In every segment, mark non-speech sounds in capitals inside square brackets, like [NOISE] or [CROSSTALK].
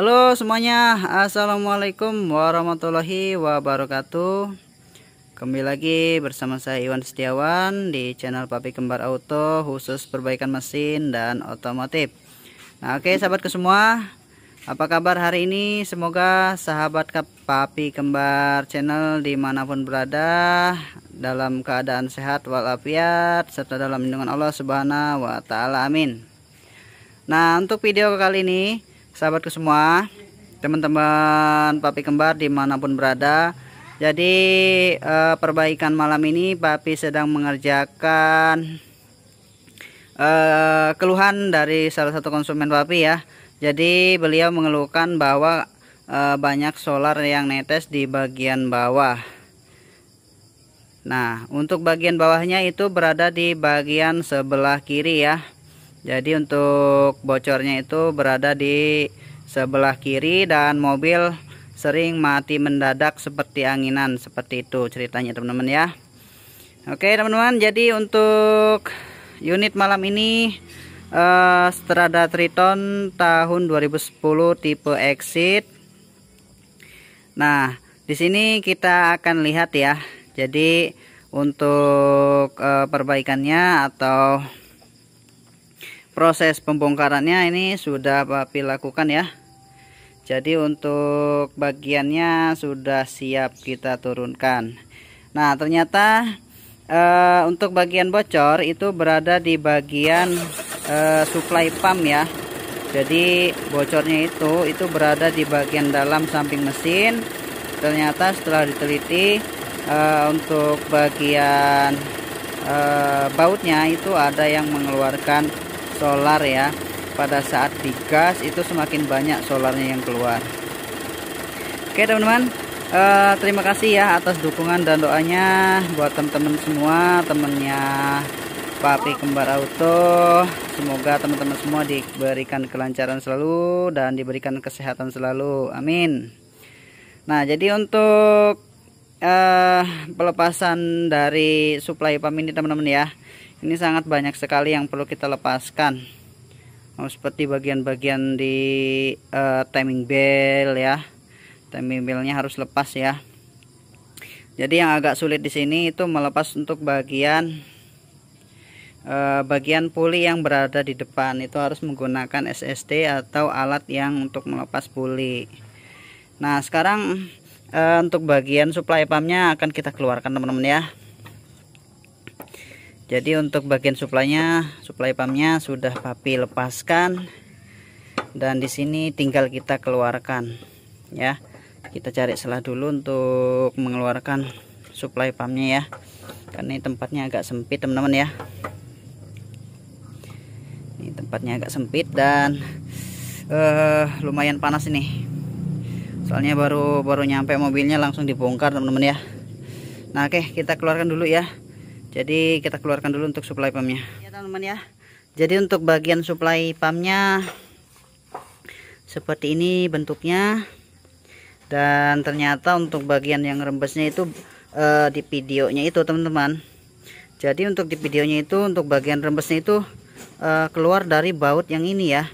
Halo semuanya, Assalamualaikum warahmatullahi wabarakatuh Kembali lagi bersama saya Iwan Setiawan di channel Papi Kembar Auto khusus perbaikan mesin dan otomotif Nah oke okay, semua, semua apa kabar hari ini? Semoga sahabat ke Papi Kembar channel dimanapun berada dalam keadaan sehat walafiat serta dalam lindungan Allah Subhanahu wa taala. Amin. Nah, untuk video kali ini sahabatku semua teman-teman papi kembar dimanapun berada jadi eh, perbaikan malam ini papi sedang mengerjakan eh, keluhan dari salah satu konsumen papi ya jadi beliau mengeluhkan bahwa eh, banyak solar yang netes di bagian bawah Nah, untuk bagian bawahnya itu berada di bagian sebelah kiri ya jadi untuk bocornya itu berada di sebelah kiri dan mobil sering mati mendadak seperti anginan seperti itu ceritanya teman-teman ya oke teman-teman jadi untuk unit malam ini uh, Strada Triton tahun 2010 tipe exit nah di sini kita akan lihat ya jadi untuk uh, perbaikannya atau proses pembongkarannya ini sudah papi lakukan ya jadi untuk bagiannya sudah siap kita turunkan nah ternyata e, untuk bagian bocor itu berada di bagian e, eh, supply pump ya jadi bocornya itu itu berada di bagian dalam samping mesin ternyata setelah diteliti e, untuk bagian e, bautnya itu ada yang mengeluarkan solar ya pada saat digas itu semakin banyak solarnya yang keluar oke teman-teman uh, terima kasih ya atas dukungan dan doanya buat teman-teman semua temennya Papi Kembar Auto semoga teman-teman semua diberikan kelancaran selalu dan diberikan kesehatan selalu amin nah jadi untuk uh, pelepasan dari supply pump ini teman-teman ya ini sangat banyak sekali yang perlu kita lepaskan oh, seperti bagian-bagian di uh, timing bell ya timing bellnya harus lepas ya jadi yang agak sulit di sini itu melepas untuk bagian uh, bagian puli yang berada di depan itu harus menggunakan SSD atau alat yang untuk melepas puli nah sekarang eh, untuk bagian supply pumpnya akan kita keluarkan teman-teman ya jadi untuk bagian suplainya suplai pumpnya sudah papi lepaskan dan di sini tinggal kita keluarkan ya kita cari selah dulu untuk mengeluarkan suplai pumpnya ya karena ini tempatnya agak sempit teman-teman ya ini tempatnya agak sempit dan uh, lumayan panas ini soalnya baru baru nyampe mobilnya langsung dibongkar teman-teman ya Nah, oke, okay, kita keluarkan dulu ya jadi kita keluarkan dulu untuk supply pumpnya ya teman-teman ya jadi untuk bagian supply pumpnya seperti ini bentuknya dan ternyata untuk bagian yang rembesnya itu uh, di videonya itu teman-teman jadi untuk di videonya itu untuk bagian rembesnya itu uh, keluar dari baut yang ini ya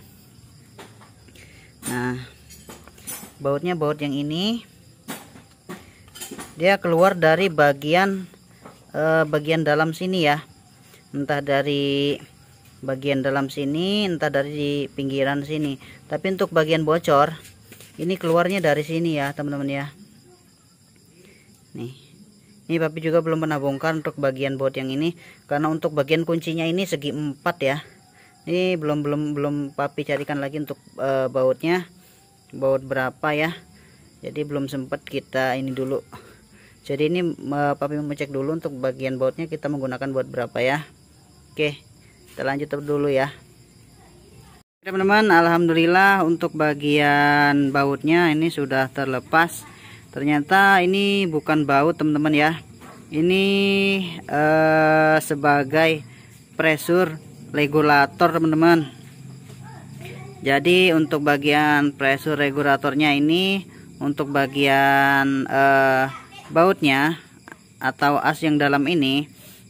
nah bautnya baut yang ini dia keluar dari bagian Eh, bagian dalam sini ya entah dari bagian dalam sini entah dari di pinggiran sini tapi untuk bagian bocor ini keluarnya dari sini ya teman-teman ya nih ini tapi juga belum pernah bongkar untuk bagian bot yang ini karena untuk bagian kuncinya ini segi empat ya ini belum belum belum papi carikan lagi untuk e, bautnya baut berapa ya jadi belum sempat kita ini dulu jadi ini uh, papi mau cek dulu untuk bagian bautnya kita menggunakan buat berapa ya oke kita lanjut dulu ya teman-teman Alhamdulillah untuk bagian bautnya ini sudah terlepas ternyata ini bukan baut teman-teman ya ini uh, sebagai pressure regulator teman-teman jadi untuk bagian pressure regulatornya ini untuk bagian uh, bautnya atau as yang dalam ini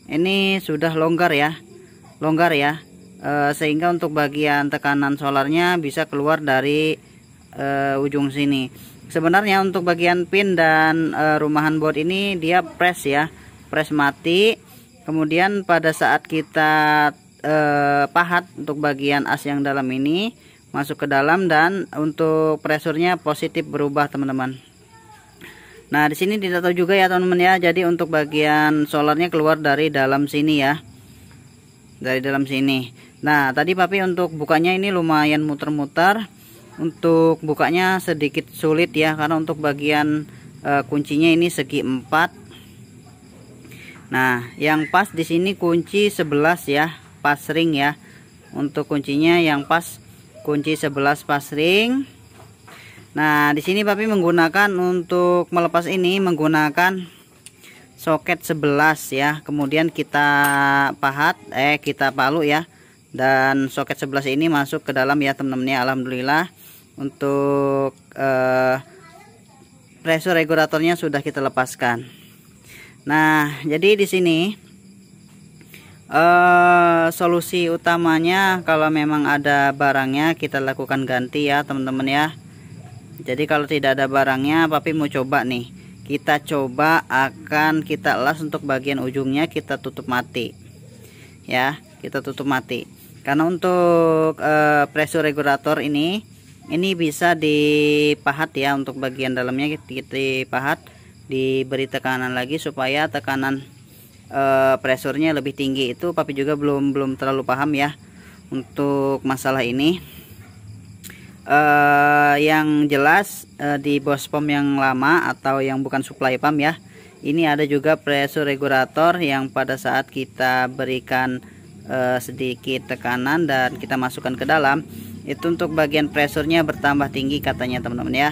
ini sudah longgar ya longgar ya e, sehingga untuk bagian tekanan solarnya bisa keluar dari e, ujung sini sebenarnya untuk bagian pin dan e, rumahan baut ini dia press ya press mati kemudian pada saat kita e, pahat untuk bagian as yang dalam ini masuk ke dalam dan untuk presurnya positif berubah teman-teman Nah, di sini tidak tahu juga ya teman-teman ya. Jadi untuk bagian solarnya keluar dari dalam sini ya. Dari dalam sini. Nah, tadi papi untuk bukanya ini lumayan muter-muter. Untuk bukanya sedikit sulit ya karena untuk bagian e, kuncinya ini segi 4. Nah, yang pas di sini kunci 11 ya, pas ring ya. Untuk kuncinya yang pas kunci 11 pas ring. Nah, di sini Papi menggunakan untuk melepas ini menggunakan soket 11 ya. Kemudian kita pahat eh kita palu ya. Dan soket 11 ini masuk ke dalam ya teman-teman ya. Alhamdulillah untuk eh, pressure regulatornya sudah kita lepaskan. Nah, jadi di sini Uh, solusi utamanya kalau memang ada barangnya kita lakukan ganti ya teman-teman ya jadi kalau tidak ada barangnya papi mau coba nih kita coba akan kita las untuk bagian ujungnya kita tutup mati ya kita tutup mati karena untuk uh, pressure regulator ini ini bisa dipahat ya untuk bagian dalamnya kita dipahat diberi tekanan lagi supaya tekanan uh, eh, presurnya lebih tinggi itu papi juga belum belum terlalu paham ya untuk masalah ini uh, yang jelas uh, di bos pom yang lama atau yang bukan supply pump ya ini ada juga pressure regulator yang pada saat kita berikan uh, sedikit tekanan dan kita masukkan ke dalam itu untuk bagian pressurnya bertambah tinggi katanya teman-teman ya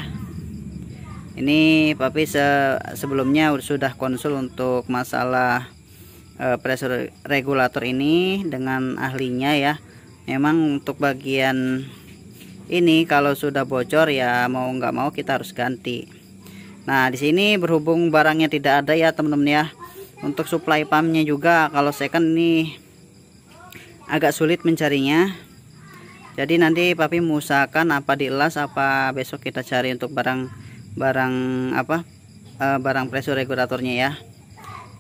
ini papi se sebelumnya sudah konsul untuk masalah uh, pressure regulator ini dengan ahlinya ya memang untuk bagian ini kalau sudah bocor ya mau nggak mau kita harus ganti nah di sini berhubung barangnya tidak ada ya teman-teman ya untuk supply pumpnya juga kalau second ini agak sulit mencarinya jadi nanti papi musahkan apa dielas apa besok kita cari untuk barang barang apa eh, barang pressure regulatornya ya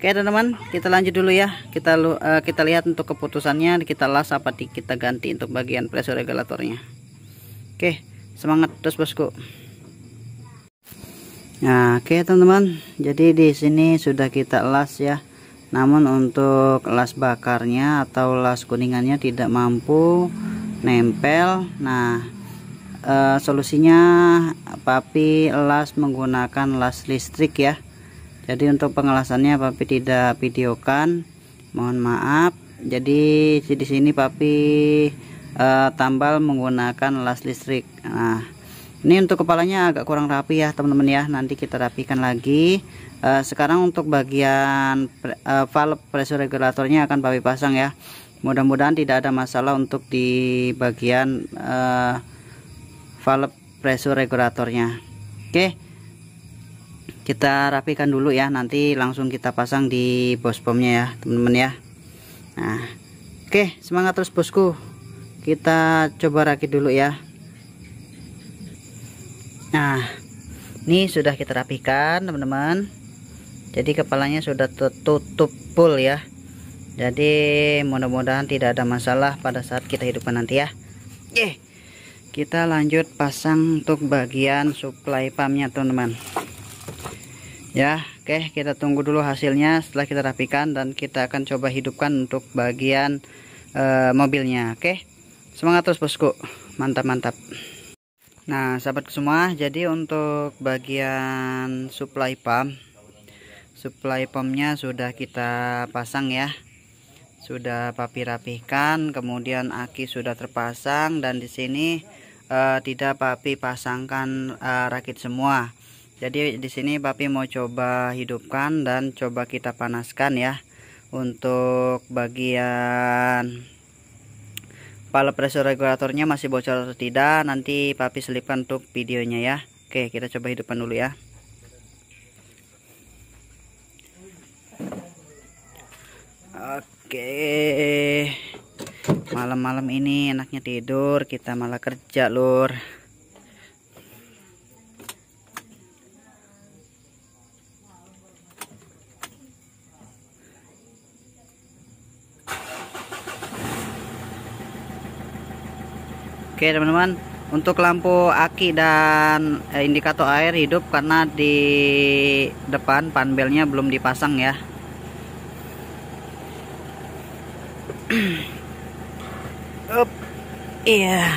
oke teman-teman kita lanjut dulu ya kita eh, kita lihat untuk keputusannya kita las apa di, kita ganti untuk bagian pressure regulatornya Oke, semangat terus bosku. Nah, oke teman-teman. Jadi di sini sudah kita las ya. Namun untuk las bakarnya atau las kuningannya tidak mampu nempel. Nah, eh, solusinya papi las menggunakan las listrik ya. Jadi untuk pengelasannya papi tidak videokan. Mohon maaf. Jadi di sini papi uh, tambal menggunakan las listrik nah ini untuk kepalanya agak kurang rapi ya teman-teman ya nanti kita rapikan lagi uh, sekarang untuk bagian uh, valve pressure regulatornya akan babi pasang ya mudah-mudahan tidak ada masalah untuk di bagian uh, valve pressure regulatornya oke okay. kita rapikan dulu ya nanti langsung kita pasang di bos bomnya ya teman-teman ya nah oke semangat terus bosku kita coba rakit dulu ya nah ini sudah kita rapikan teman-teman jadi kepalanya sudah tertutup full ya jadi mudah-mudahan tidak ada masalah pada saat kita hidupkan nanti ya Yeh. kita lanjut pasang untuk bagian supply pumpnya teman-teman ya oke kita tunggu dulu hasilnya setelah kita rapikan dan kita akan coba hidupkan untuk bagian uh, mobilnya oke semangat terus bosku mantap mantap nah sahabat semua jadi untuk bagian supply pump supply pumpnya sudah kita pasang ya sudah papi rapihkan kemudian aki sudah terpasang dan di sini uh, tidak papi pasangkan uh, rakit semua jadi di sini papi mau coba hidupkan dan coba kita panaskan ya untuk bagian kepala pressure regulatornya masih bocor atau tidak nanti papi selipkan untuk videonya ya oke kita coba hidupkan dulu ya oke malam-malam ini enaknya tidur kita malah kerja lur Oke teman-teman untuk lampu aki dan eh, indikator air hidup karena di depan panbelnya belum dipasang ya [CLEARS THROAT] Up. Iya.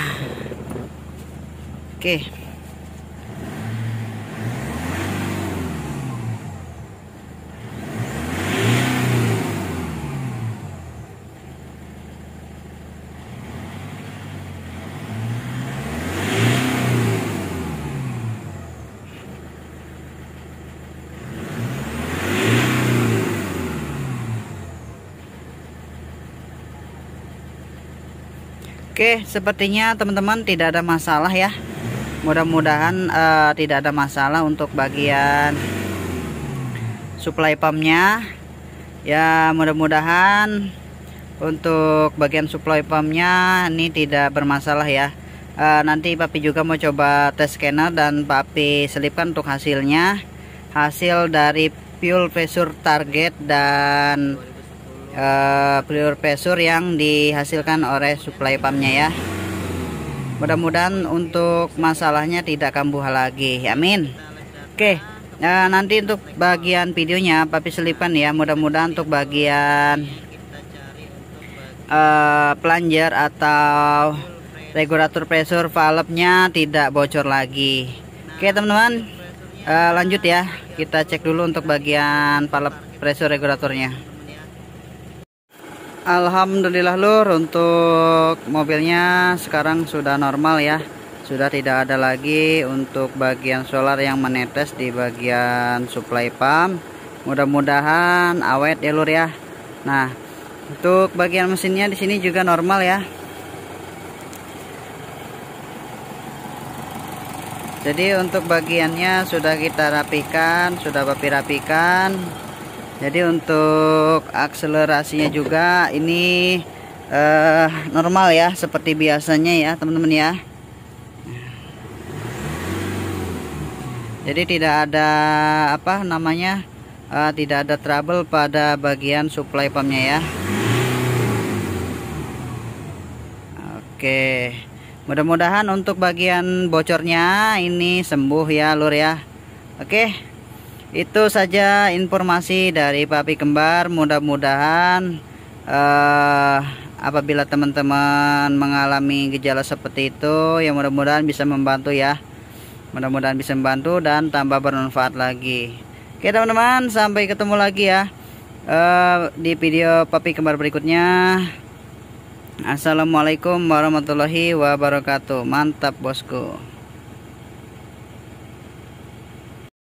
Oke. Okay. Oke, sepertinya teman-teman tidak ada masalah ya. Mudah-mudahan uh, tidak ada masalah untuk bagian supply pumpnya. Ya, mudah-mudahan untuk bagian supply pumpnya ini tidak bermasalah ya. Uh, nanti papi juga mau coba tes scanner dan papi selipkan untuk hasilnya. Hasil dari fuel pressure target dan uh, pressure yang dihasilkan oleh supply pumpnya ya mudah-mudahan untuk masalahnya tidak kambuh lagi amin oke okay. Nah, eh, nanti untuk bagian videonya papi selipan ya mudah-mudahan untuk bagian uh, plunger atau regulator pressure valve-nya tidak bocor lagi oke teman-teman uh, lanjut ya kita cek dulu untuk bagian valve pressure regulatornya Alhamdulillah lur untuk mobilnya sekarang sudah normal ya sudah tidak ada lagi untuk bagian solar yang menetes di bagian supply pump mudah-mudahan awet ya lur ya nah untuk bagian mesinnya di sini juga normal ya jadi untuk bagiannya sudah kita rapikan sudah papi rapikan jadi untuk akselerasinya juga ini eh, normal ya seperti biasanya ya teman-teman ya jadi tidak ada apa namanya eh, tidak ada trouble pada bagian supply pumpnya ya oke mudah-mudahan untuk bagian bocornya ini sembuh ya lur ya oke itu saja informasi dari papi kembar mudah-mudahan eh, apabila teman-teman mengalami gejala seperti itu yang mudah-mudahan bisa membantu ya mudah-mudahan bisa membantu dan tambah bermanfaat lagi oke teman-teman sampai ketemu lagi ya eh, di video papi kembar berikutnya Assalamualaikum warahmatullahi wabarakatuh mantap bosku